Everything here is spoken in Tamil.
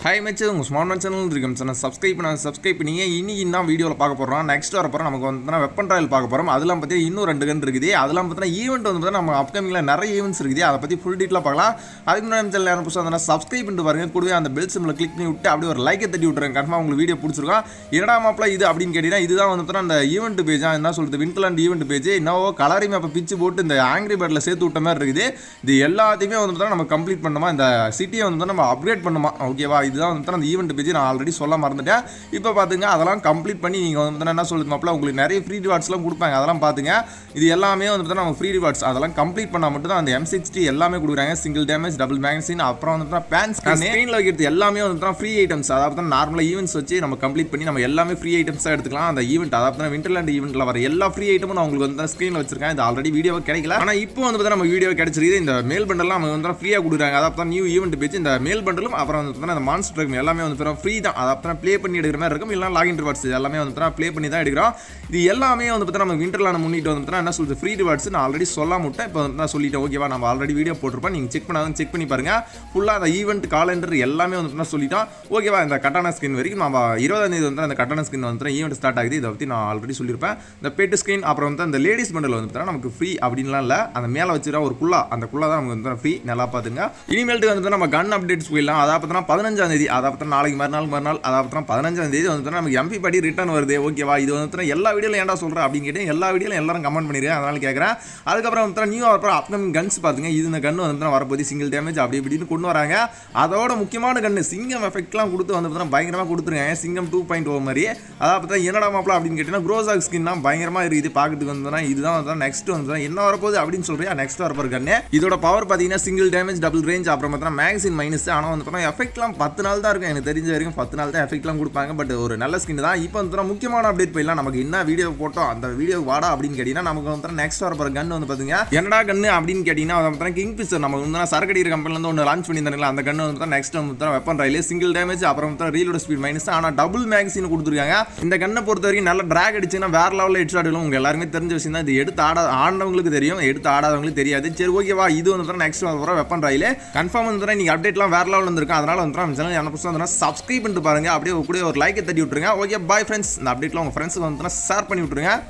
ஹாய் மச்சு உங்கள் ஸ்மார்ட் மேன் சேனல் இருக்கும் சேனல் சப்ஸ்கிரைப் பண்ணி சப்ஸ்கிரைப் பண்ணிங்க இன்றைக்கி இன்னும் வீடியோவில் பார்க்க போகிறோம் நெக்ஸ்ட் வர போகிறோம் நமக்கு வந்து வெப்பன் ட்ராயல் பார்க்க போகிறோம் அதெல்லாம் பற்றி இன்னும் ரெண்டு கன் இருக்குது அதெல்லாம் பார்த்தீங்கன்னா ஈவெண்ட் வந்து பார்த்தா நம்ம அப்கமிங்கில் நிறைய ஈவெண்ட்ஸ் இருக்குது அதை பற்றி ஃபுல் டீட்டில் பார்க்கலாம் அதுக்கு முன்னாடி சேனல் யாரும் புதுசாக அதனால் சப்ஸ்கிரைப் பண்ணிட்டு பாருங்க கூடவே அந்த பெல் சிம்மில் கிளிக் பண்ணி விட்டு அப்படியே ஒரு லைக்கை தட்டி விட்டுறேன் கன்ஃபார்ம் உங்களுக்கு வீடியோ பிடிச்சிருக்கோம் இரடா மாப்பில் இது அப்படின்னு கேட்டிங்கன்னா இதுதான் வந்து பார்த்தா அந்த ஈவெண்ட் பேஜாக என்ன சொல்கிறது வின்கலாண்ட் ஈவெண்ட் பேஜ் என்னவோ கலரையும் அப்போ பிச்சு போட்டு இந்த ஆங்கிரி பேட்டில் சேர்த்து விட்ட மாதிரி இருக்குது இது எல்லாத்தையுமே வந்து பார்த்தா நம்ம கம்ப்ளீட் பண்ணணுமா இந்த சிட்டியை வந்து நம்ம அப்கிரேட் பண்ணுமா ஓகேவா இதுதான் வந்து அந்த ஈவெண்ட் பேஜ் நான் ஆல்ரெடி சொல்ல மறந்துட்டேன் இப்போ பார்த்துங்க அதெல்லாம் கம்ப்ளீட் பண்ணி நீங்கள் வந்து என்ன சொல்லுது மாப்பிள உங்களுக்கு நிறைய ஃப்ரீ ரிவார்ட்ஸ்லாம் கொடுப்பாங்க அதெல்லாம் பார்த்துங்க இது எல்லாமே வந்து பார்த்தா நம்ம ஃப்ரீ ரிவார்ட்ஸ் அதெல்லாம் கம்ப்ளீட் பண்ணால் மட்டும் தான் அந்த எம் சிக்ஸ்டி எல்லாமே கொடுக்குறாங்க சிங்கிள் டேமேஜ் டபுள் மேக்சின் அப்புறம் வந்து பேன்ஸ் ஸ்க்ரீனில் வைக்கிறது எல்லாமே வந்து ஃப்ரீ ஐட்டம்ஸ் அதாவது நார்மலாக ஈவெண்ட்ஸ் வச்சு நம்ம கம்ப்ளீட் பண்ணி நம்ம எல்லாமே ஃப்ரீ ஐட்டம்ஸாக எடுத்துக்கலாம் அந்த ஈவெண்ட் அதாவது விண்டர்லேண்ட் ஈவெண்ட்டில் வர எல்லா ஃப்ரீ ஐட்டமும் நான் உங்களுக்கு வந்து ஸ்க்ரீனில் வச்சிருக்கேன் இது ஆல்ரெடி வீடியோ கிடைக்கல ஆனால் இப்போ வந்து பார்த்தா நம்ம வீடியோ கிடைச்சிருக்கு இந்த மேல் பண்டெல்லாம் நம்ம வந்து ஃப்ரீயாக கொடுக்குறாங்க அதாவது நியூ ஈவெண்ட் பேச்சு இந்த மேல் பண்டலும் அப்புறம் வந்து பார்த்தா கான்ஸ்ட் இருக்கும் எல்லாமே வந்து பார்த்தா ஃப்ரீ தான் அதை அப்புறம் ப்ளே பண்ணி எடுக்கிற மாதிரி இருக்கும் இல்லைனா லாகின் ரிவார்ட்ஸ் எல்லாமே வந்து ப்ளே பண்ணி தான் எடுக்கிறோம் இது எல்லாமே வந்து பார்த்தா நம்ம விண்டரில் முன்னிட்டு வந்து பார்த்தா என்ன சொல்லுது ஃப்ரீ ரிவார்ட்ஸ் நான் ஆல்ரெடி சொல்ல முட்டேன் இப்போ வந்து சொல்லிட்டேன் ஓகேவா நம்ம ஆல்ரெடி வீடியோ போட்டிருப்போம் நீங்கள் செக் பண்ணாதான் செக் பண்ணி பாருங்கள் ஃபுல்லாக அந்த ஈவெண்ட் காலண்டர் எல்லாமே வந்து பார்த்தா சொல்லிட்டோம் ஓகேவா இந்த கட்டான ஸ்கின் வரைக்கும் நம்ம இருபதாம் தேதி வந்து அந்த கட்டான ஸ்கின் வந்து ஈவெண்ட் ஸ்டார்ட் ஆகுது இதை பற்றி நான் ஆல்ரெடி சொல்லியிருப்பேன் இந்த பெட்டு ஸ்கின் அப்புறம் வந்து அந்த லேடிஸ் பண்டல் வந்து பார்த்தா நமக்கு ஃப்ரீ அப்படின்லாம் இல்லை அந்த மேலே வச்சுருக்கா ஒரு குள்ளா அந்த குள்ளா தான் நமக்கு வந்து ஃப்ரீ நல்லா பார்த்துங்க இனிமேல்ட்டு வந்து நம்ம கன் அப்டேட்ஸ் போயிடலாம் அதாவது பார்த்தோன்னா பதினஞ்சு பதினஞ்சாம் தேதி அதாவது நாளைக்கு மறுநாள் மறுநாள் அதாவது பதினஞ்சாம் தேதி வந்து நமக்கு எம்பி படி ரிட்டர்ன் வருது ஓகேவா இது வந்து எல்லா வீடியோவில் ஏண்டா சொல்கிறேன் அப்படின்னு எல்லா வீடியோவில் எல்லாரும் கமெண்ட் பண்ணிடுறேன் அதனால் கேட்குறேன் அதுக்கப்புறம் வந்து நியூ அப்புறம் அப்கமிங் கன்ஸ் பார்த்துங்க இது இந்த கன்று வந்து வரப்போது சிங்கிள் டேமேஜ் அப்படி இப்படின்னு கொண்டு வராங்க அதோட முக்கியமான கன்று சிங்கம் எஃபெக்ட்லாம் கொடுத்து வந்து பயங்கரமாக கொடுத்துருங்க சிங்கம் டூ பாயிண்ட் ஓ மாதிரி அதாவது பார்த்தா என்னடா மாப்பிள அப்படின்னு கேட்டீங்கன்னா க்ரோசாக் ஸ்கின் பயங்கரமாக இருக்குது பார்க்கறதுக்கு வந்து இதுதான் வந்து நெக்ஸ்ட் வந்து என்ன வரப்போகுது அப்படின்னு சொல்கிறேன் நெக்ஸ்ட் வரப்போ கண்ணு இதோட பவர் பார்த்தீங்கன்னா சிங்கிள் டேமேஜ் டபுள் ரேஞ்ச் அப்புறம் பார்த்தீங்கன்னா மேக்ஸின் மைனஸ் ஆனால் வந்து எஃபெக்ட்லாம் பத்து பத்து நாள் தான் இருக்கும் எனக்கு தெரிஞ்ச வரைக்கும் பத்து நாள் தான் எஃபெக்ட்லாம் கொடுப்பாங்க பட் ஒரு நல்ல ஸ்கின் தான் இப்போ வந்து முக்கியமான அப்டேட் போயிடலாம் நமக்கு என்ன வீடியோ போட்டோம் அந்த வீடியோ வாடா அப்படின்னு கேட்டிங்கன்னா நமக்கு வந்து நெக்ஸ்ட் வர போகிற கன் வந்து பார்த்தீங்கன்னா என்னடா கன்று அப்படின்னு கேட்டிங்கன்னா வந்து கிங் பிசர் நமக்கு வந்து சரக்கடிக்கிற கம்பெனிலேருந்து ஒன்று லான்ச் பண்ணியிருந்தாங்களா அந்த கன்று வந்து நெக்ஸ்ட் வந்து வெப்பன் ரயிலே சிங்கிள் டேமேஜ் அப்புறம் வந்து ரீலோட ஸ்பீட் மைனஸ் ஆனால் டபுள் மேக்ஸின் கொடுத்துருக்காங்க இந்த கண்ணை பொறுத்த வரைக்கும் நல்லா ட்ராக் அடிச்சுன்னா வேற லெவலில் ஹெட் ஷாட் உங்கள் எல்லாருமே தெரிஞ்ச விஷயம் தான் இது எடுத்து ஆடா ஆடினவங்களுக்கு தெரியும் எடுத்து ஆடாதவங்களுக்கு தெரியாது சரி ஓகேவா இது வந்து நெக்ஸ்ட் வந்து வெப்பன் ரயிலே கன்ஃபார்ம் வந்து இன்னைக்கு அப்டேட்லாம் வேற லெவலில் வந்திருக்கும் அதனால வந்து சேனல் என்ன புதுசாக இருந்தால் சப்ஸ்கிரைப் பண்ணிட்டு பாருங்கள் அப்படியே கூட ஒரு லைக்கை தட்டி விட்டுருங்க ஓகே பாய் ஃப்ரெண்ட்ஸ் இந்த அப்டேட்டில் உங்கள் ஃப்ரெண்ட்ஸுக்கு வந்துட்டுனா ஷேர் பண்ணி விட்டுருங்க